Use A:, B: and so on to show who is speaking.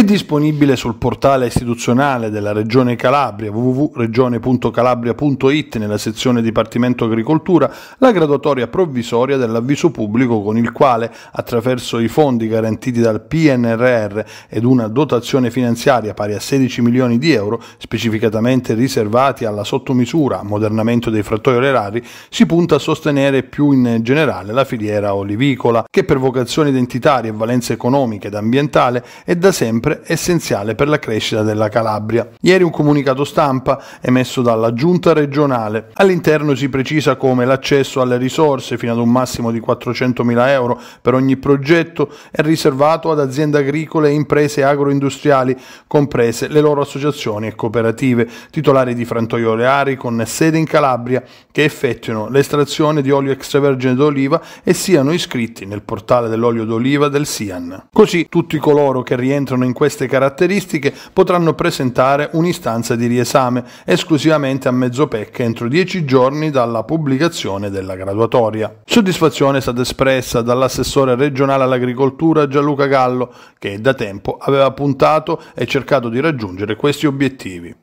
A: È disponibile sul portale istituzionale della Regione Calabria www.regione.calabria.it nella sezione Dipartimento Agricoltura la graduatoria provvisoria dell'avviso pubblico con il quale, attraverso i fondi garantiti dal PNRR ed una dotazione finanziaria pari a 16 milioni di euro, specificatamente riservati alla sottomisura ammodernamento dei frattori orari si punta a sostenere più in generale la filiera olivicola, che per vocazione identitaria e valenza economica ed ambientale è da sempre sempre essenziale per la crescita della Calabria. Ieri un comunicato stampa emesso dalla giunta regionale. All'interno si precisa come l'accesso alle risorse fino ad un massimo di 400.000 euro per ogni progetto è riservato ad aziende agricole e imprese agroindustriali, comprese le loro associazioni e cooperative, titolari di frantoi oleari con sede in Calabria, che effettuano l'estrazione di olio extravergine d'oliva e siano iscritti nel portale dell'olio d'oliva del SIAN. Così tutti coloro che rientrano in queste caratteristiche potranno presentare un'istanza di riesame esclusivamente a mezzo Mezzopecca entro 10 giorni dalla pubblicazione della graduatoria. Soddisfazione è stata espressa dall'assessore regionale all'agricoltura Gianluca Gallo che da tempo aveva puntato e cercato di raggiungere questi obiettivi.